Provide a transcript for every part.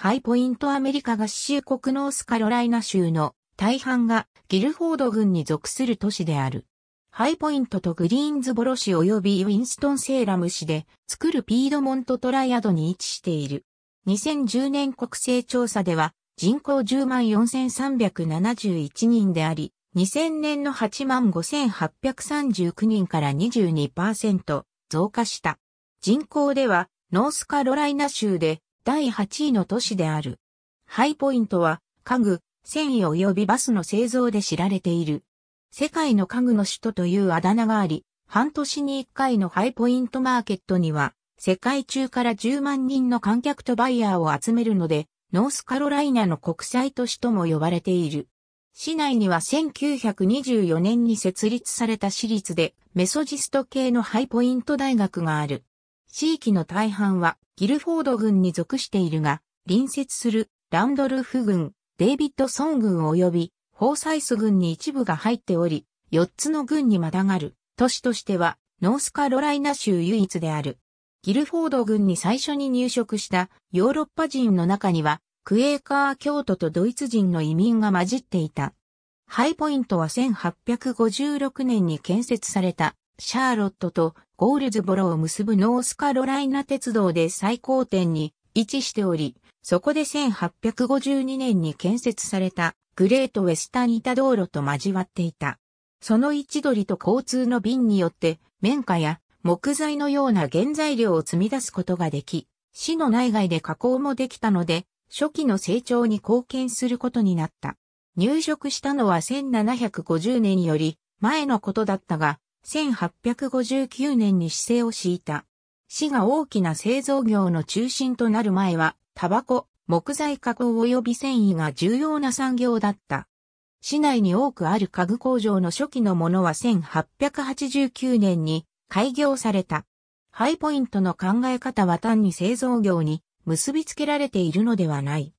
ハイポイントアメリカ合衆国ノースカロライナ州の大半がギルフォード郡に属する都市である。ハイポイントとグリーンズボロ市及びウィンストンセーラム市で作るピードモントトライアドに位置している。2010年国勢調査では人口10万4371人であり、2000年の8万5839人から22%増加した。人口ではノースカロライナ州で第8位の都市である。ハイポイントは家具、繊維及びバスの製造で知られている。世界の家具の首都というあだ名があり、半年に1回のハイポイントマーケットには、世界中から10万人の観客とバイヤーを集めるので、ノースカロライナの国際都市とも呼ばれている。市内には1924年に設立された私立でメソジスト系のハイポイント大学がある。地域の大半はギルフォード軍に属しているが、隣接するランドルフ軍、デイビッドソン軍及びホーサイス軍に一部が入っており、4つの軍にまたがる都市としてはノースカロライナ州唯一である。ギルフォード軍に最初に入植したヨーロッパ人の中には、クエーカー教徒とドイツ人の移民が混じっていた。ハイポイントは1856年に建設されたシャーロットとゴールズボロを結ぶノースカロライナ鉄道で最高点に位置しており、そこで1852年に建設されたグレートウェスタン板道路と交わっていた。その位置取りと交通の便によって綿花や木材のような原材料を積み出すことができ、市の内外で加工もできたので、初期の成長に貢献することになった。入植したのは1750年より前のことだったが、1859年に姿勢を敷いた。市が大きな製造業の中心となる前は、タバコ、木材加工及び繊維が重要な産業だった。市内に多くある家具工場の初期のものは1889年に開業された。ハイポイントの考え方は単に製造業に結びつけられているのではない。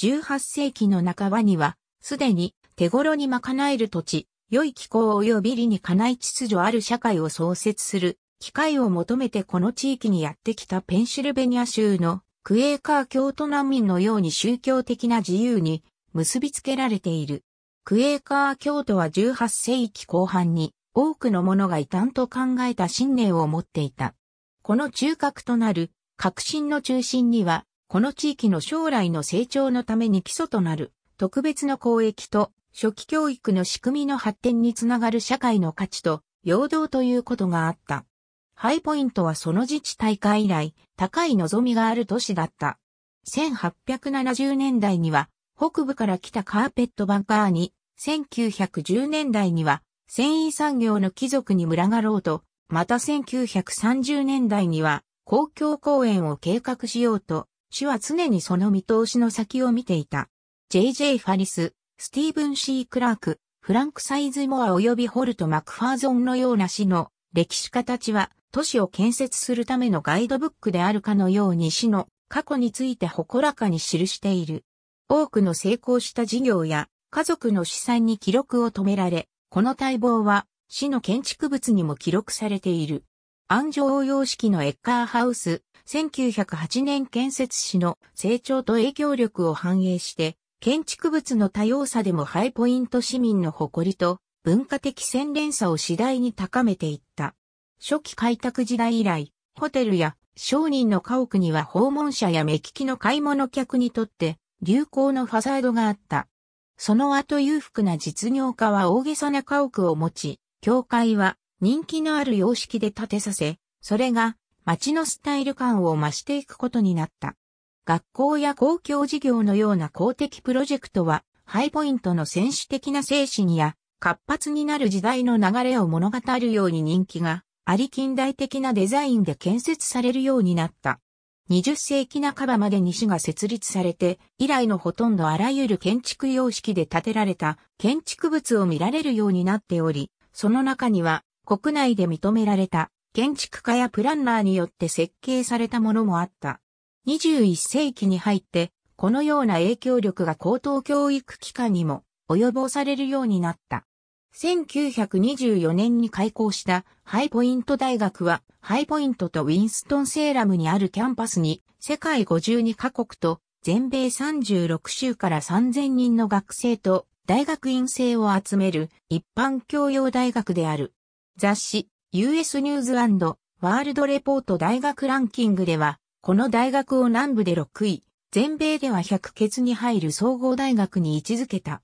18世紀の半ばには、すでに手頃に賄える土地、良い気候及び理にかない秩序ある社会を創設する機会を求めてこの地域にやってきたペンシルベニア州のクエーカー教徒難民のように宗教的な自由に結びつけられている。クエーカー教徒は18世紀後半に多くの者が異端と考えた信念を持っていた。この中核となる革新の中心には、この地域の将来の成長のために基礎となる特別の交易と初期教育の仕組みの発展につながる社会の価値と、陽動ということがあった。ハイポイントはその自治大会以来、高い望みがある都市だった。1870年代には、北部から来たカーペットバンカーに、1910年代には、繊維産業の貴族に群がろうと、また1930年代には、公共公園を計画しようと、市は常にその見通しの先を見ていた。J.J. ファリス、スティーブン・シー・クラーク、フランク・サイズ・モア及びホルト・マクファーゾンのような市の歴史家たちは都市を建設するためのガイドブックであるかのように市の過去について誇らかに記している。多くの成功した事業や家族の資産に記録を止められ、この待望は市の建築物にも記録されている。安城様用式のエッカーハウス、1908年建設市の成長と影響力を反映して、建築物の多様さでもハイポイント市民の誇りと文化的洗練さを次第に高めていった。初期開拓時代以来、ホテルや商人の家屋には訪問者や目利きの買い物客にとって流行のファサードがあった。その後裕福な実業家は大げさな家屋を持ち、教会は人気のある様式で建てさせ、それが街のスタイル感を増していくことになった。学校や公共事業のような公的プロジェクトは、ハイポイントの選手的な精神や、活発になる時代の流れを物語るように人気があり近代的なデザインで建設されるようになった。20世紀半ばまでに市が設立されて、以来のほとんどあらゆる建築様式で建てられた建築物を見られるようになっており、その中には国内で認められた建築家やプランナーによって設計されたものもあった。21世紀に入って、このような影響力が高等教育機関にも及ぼされるようになった。1924年に開校したハイポイント大学は、ハイポイントとウィンストンセーラムにあるキャンパスに、世界52カ国と全米36州から3000人の学生と大学院生を集める一般教養大学である。雑誌、US ニューズワールドレポート大学ランキングでは、この大学を南部で6位、全米では100欠に入る総合大学に位置づけた。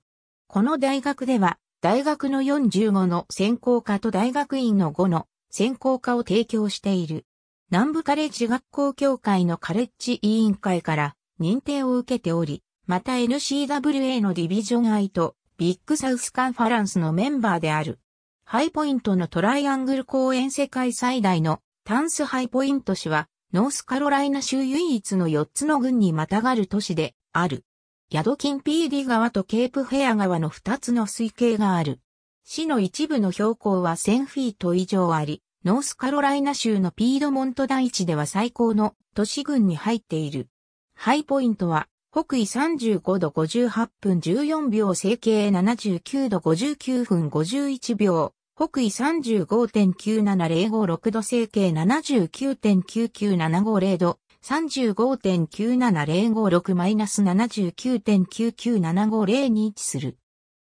この大学では、大学の45の専攻科と大学院の5の専攻科を提供している。南部カレッジ学校協会のカレッジ委員会から認定を受けており、また NCWA のディビジョン I とビッグサウスカンファランスのメンバーである。ハイポイントのトライアングル公園世界最大のタンスハイポイント氏はノースカロライナ州唯一の4つの郡にまたがる都市である。ヤドキンピーディ川とケープヘア川の2つの水系がある。市の一部の標高は1000フィート以上あり、ノースカロライナ州のピードモント大地では最高の都市群に入っている。ハイポイントは、北緯35度58分14秒、整形79度59分51秒、北緯35.97056度西形79.99750度、35.97056-79.99750に位置する。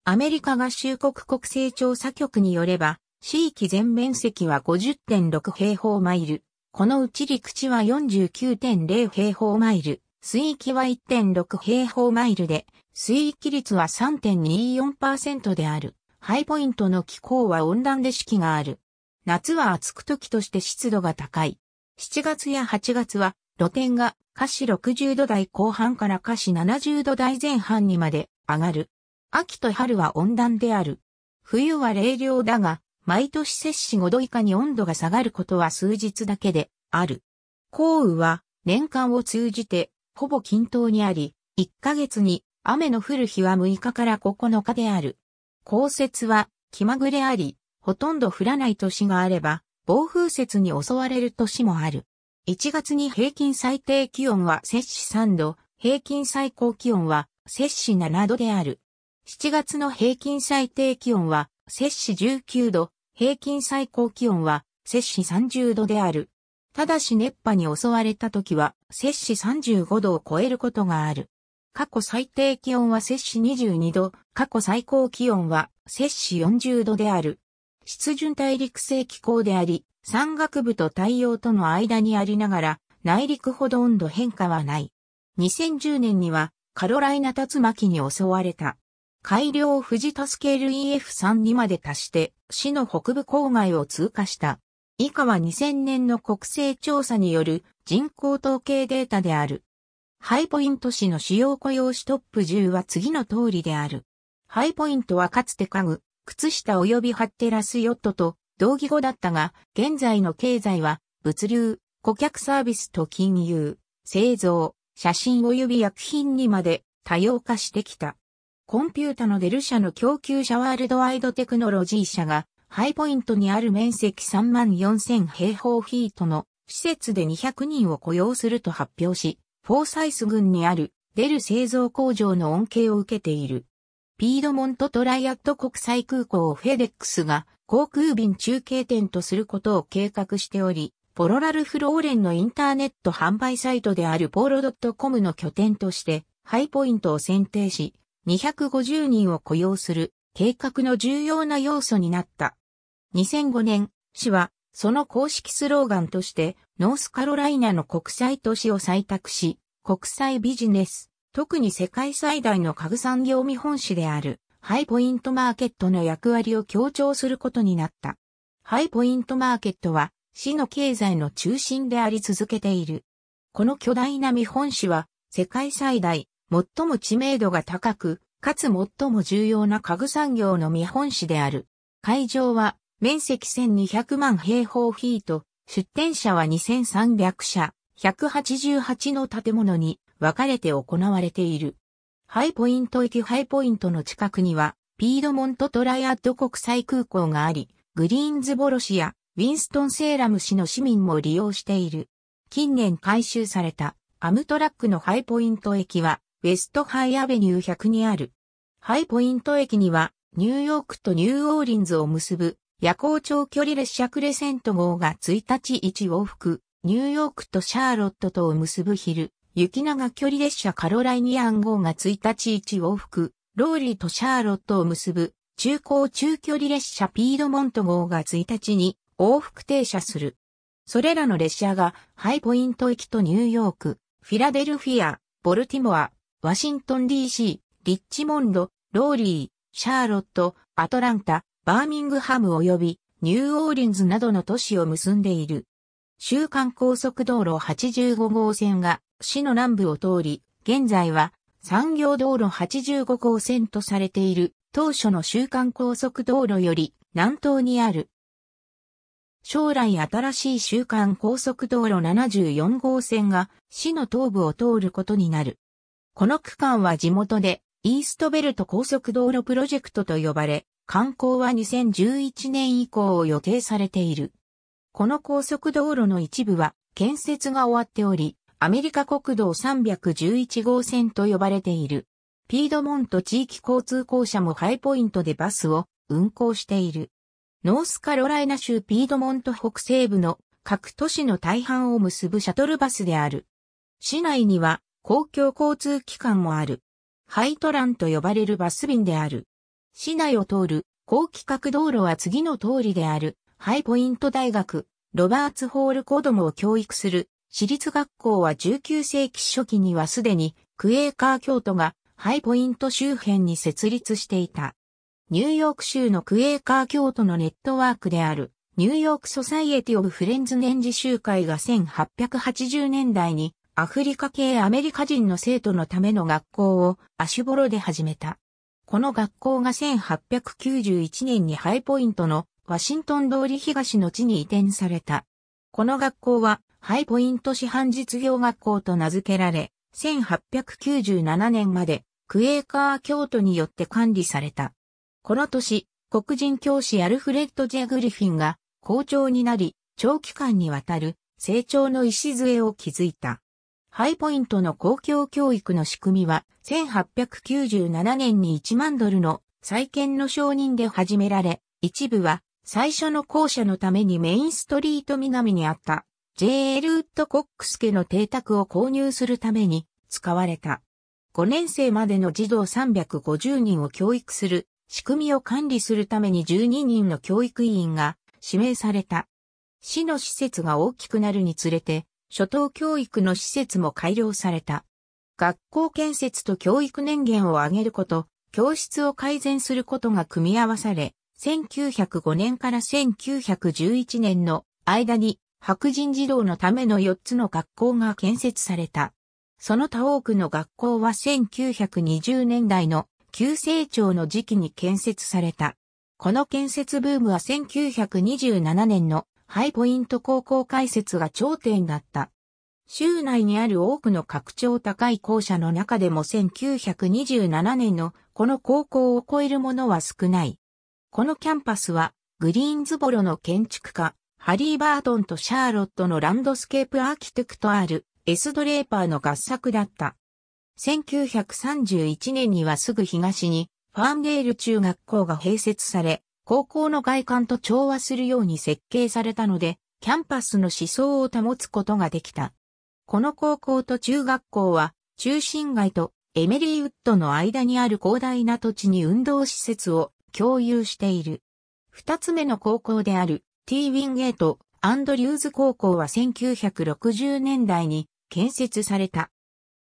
アメリカ合衆国国勢調査局によれば、地域全面積は50.6平方マイル。このうち陸地は49.0平方マイル、水域は1.6平方マイルで、水域率は3.24%である。ハイポイントの気候は温暖で四季がある。夏は暑く時として湿度が高い。7月や8月は露天が下肢60度台後半から下肢70度台前半にまで上がる。秋と春は温暖である。冬は冷涼だが、毎年摂氏5度以下に温度が下がることは数日だけである。降雨は年間を通じてほぼ均等にあり、1ヶ月に雨の降る日は6日から9日である。降雪は気まぐれあり、ほとんど降らない年があれば、暴風雪に襲われる年もある。1月に平均最低気温は摂氏3度、平均最高気温は摂氏7度である。7月の平均最低気温は摂氏19度、平均最高気温は摂氏30度である。ただし熱波に襲われた時は摂氏35度を超えることがある。過去最低気温は摂氏22度、過去最高気温は摂氏40度である。湿潤大陸性気候であり、山岳部と太陽との間にありながら、内陸ほど温度変化はない。2010年には、カロライナ竜巻に襲われた。改良富士タスケル EF3 にまで達して、市の北部郊外を通過した。以下は2000年の国勢調査による人口統計データである。ハイポイント市の主要雇用市トップ10は次の通りである。ハイポイントはかつて家具、靴下及びハッテラスヨットと同義語だったが、現在の経済は物流、顧客サービスと金融、製造、写真及び薬品にまで多様化してきた。コンピュータのデル社の供給者ワールドワイドテクノロジー社が、ハイポイントにある面積3万4000平方フィートの施設で200人を雇用すると発表し、フォーサイス郡にあるデル製造工場の恩恵を受けている。ピードモントトライアット国際空港をフェデックスが航空便中継点とすることを計画しており、ポロラルフローレンのインターネット販売サイトであるポーロ .com の拠点としてハイポイントを選定し、250人を雇用する計画の重要な要素になった。2005年、市はその公式スローガンとしてノースカロライナの国際都市を採択し、国際ビジネス、特に世界最大の家具産業見本市である、ハイポイントマーケットの役割を強調することになった。ハイポイントマーケットは、市の経済の中心であり続けている。この巨大な見本市は、世界最大、最も知名度が高く、かつ最も重要な家具産業の見本市である。会場は面積1200万平方フィート、出店者は2300社、188の建物に分かれて行われている。ハイポイント駅ハイポイントの近くには、ピードモントトライアッド国際空港があり、グリーンズボロ市やウィンストンセーラム市の市民も利用している。近年改修されたアムトラックのハイポイント駅は、ウェストハイアベニュー100にある。ハイポイント駅には、ニューヨークとニューオーリンズを結ぶ夜行長距離列車クレセント号が1日1往復、ニューヨークとシャーロットとを結ぶ昼、雪長距離列車カロライニアン号が1日1往復、ローリーとシャーロットを結ぶ中高中距離列車ピードモント号が1日に往復停車する。それらの列車がハイポイント駅とニューヨーク、フィラデルフィア、ボルティモア、ワシントン DC、リッチモンド、ローリー、シャーロット、アトランタ、バーミングハム及びニューオーリンズなどの都市を結んでいる。週刊高速道路85号線が市の南部を通り、現在は産業道路85号線とされている当初の週刊高速道路より南東にある。将来新しい週刊高速道路74号線が市の東部を通ることになる。この区間は地元でイーストベルト高速道路プロジェクトと呼ばれ、観光は2011年以降を予定されている。この高速道路の一部は建設が終わっており、アメリカ国道311号線と呼ばれている。ピードモント地域交通公社もハイポイントでバスを運行している。ノースカロライナ州ピードモント北西部の各都市の大半を結ぶシャトルバスである。市内には公共交通機関もある。ハイトランと呼ばれるバス便である。市内を通る高規格道路は次の通りである。ハイポイント大学、ロバーツ・ホール子供を教育する私立学校は19世紀初期にはすでにクエーカー教徒がハイポイント周辺に設立していた。ニューヨーク州のクエーカー教徒のネットワークであるニューヨークソサイエティオブフレンズ年次集会が1880年代にアフリカ系アメリカ人の生徒のための学校をアシュボロで始めた。この学校が1891年にハイポイントのワシントン通り東の地に移転された。この学校は、ハイポイント市販実業学校と名付けられ、1897年まで、クエーカー教徒によって管理された。この年、黒人教師アルフレッド・ジェ・グリフィンが校長になり、長期間にわたる成長の礎を築いた。ハイポイントの公共教育の仕組みは、1897年に1万ドルの再建の承認で始められ、一部は最初の校舎のためにメインストリート南にあった J.L. ウッドコックス家の邸宅を購入するために使われた。5年生までの児童350人を教育する仕組みを管理するために12人の教育委員が指名された。市の施設が大きくなるにつれて、初等教育の施設も改良された。学校建設と教育年限を上げること、教室を改善することが組み合わされ、1905年から1911年の間に白人児童のための4つの学校が建設された。その他多くの学校は1920年代の急成長の時期に建設された。この建設ブームは1927年のハイポイント高校開設が頂点だった。州内にある多くの格調高い校舎の中でも1927年のこの高校を超えるものは少ない。このキャンパスは、グリーンズボロの建築家、ハリー・バートンとシャーロットのランドスケープアーキテクトある、エス・ドレーパーの合作だった。1931年にはすぐ東に、ファーンデール中学校が併設され、高校の外観と調和するように設計されたので、キャンパスの思想を保つことができた。この高校と中学校は、中心街とエメリーウッドの間にある広大な土地に運動施設を共有している。二つ目の高校である T ウィンゲート・アンドリューズ高校は1960年代に建設された。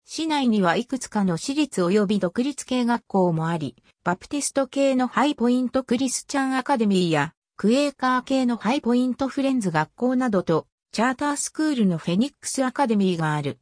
市内にはいくつかの私立及び独立系学校もあり、バプテスト系のハイポイントクリスチャンアカデミーや、クエーカー系のハイポイントフレンズ学校などと、チャータースクールのフェニックスアカデミーがある。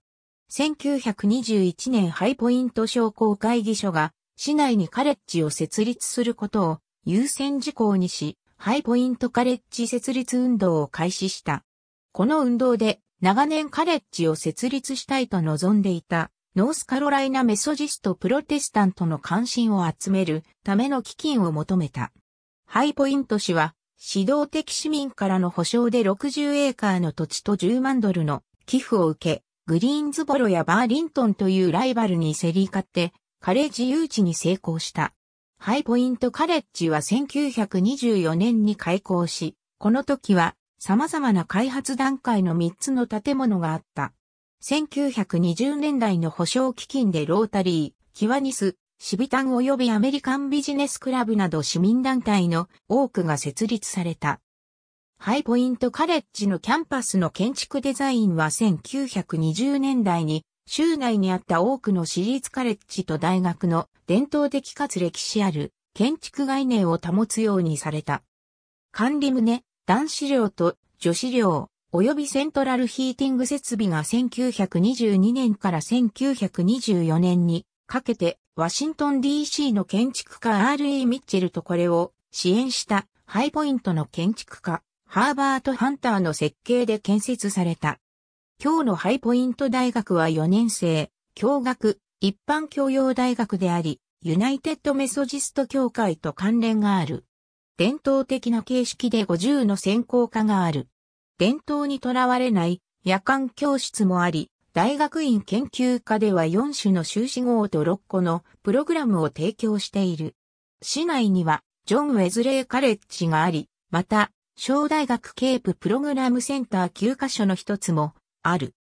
1921年ハイポイント商工会議所が市内にカレッジを設立することを優先事項にし、ハイポイントカレッジ設立運動を開始した。この運動で長年カレッジを設立したいと望んでいたノースカロライナメソジストプロテスタントの関心を集めるための基金を求めた。ハイポイント氏は指導的市民からの保証で60エーカーの土地と10万ドルの寄付を受け、グリーンズボロやバーリントンというライバルに競り勝ってカレッジ誘致に成功した。ハイポイントカレッジは1924年に開校し、この時は様々な開発段階の3つの建物があった。1920年代の保証基金でロータリー、キワニス、シビタン及びアメリカンビジネスクラブなど市民団体の多くが設立された。ハイポイントカレッジのキャンパスの建築デザインは1920年代に州内にあった多くの私立カレッジと大学の伝統的かつ歴史ある建築概念を保つようにされた。管理棟、男子寮と女子寮、及びセントラルヒーティング設備が1922年から1924年にかけてワシントン DC の建築家 R.E. ミッチェルとこれを支援したハイポイントの建築家ハーバート・ハンターの設計で建設された。今日のハイポイント大学は4年生、教学、一般教養大学であり、ユナイテッドメソジスト協会と関連がある。伝統的な形式で50の専攻科がある。伝統にとらわれない夜間教室もあり、大学院研究科では4種の修士号と6個のプログラムを提供している。市内にはジョン・ウェズレイ・カレッジがあり、また、小大学ケーププログラムセンター9カ所の一つもある。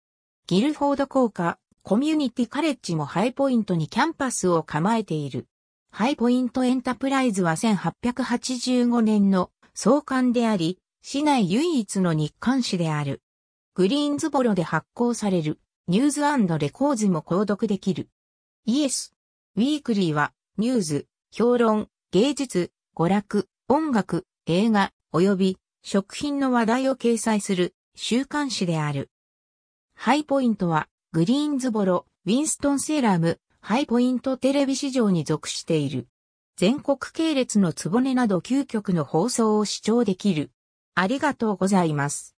ギルフォード効果、コミュニティカレッジもハイポイントにキャンパスを構えている。ハイポイントエンタプライズは1885年の創刊であり、市内唯一の日刊誌である。グリーンズボロで発行される、ニューズレコーズも購読できる。イエス。ウィークリーは、ニューズ、評論、芸術、娯楽、音楽、映画、及び食品の話題を掲載する週刊誌である。ハイポイントは、グリーンズボロ、ウィンストンセーラム、ハイポイントテレビ市場に属している。全国系列のつぼねなど9局の放送を視聴できる。ありがとうございます。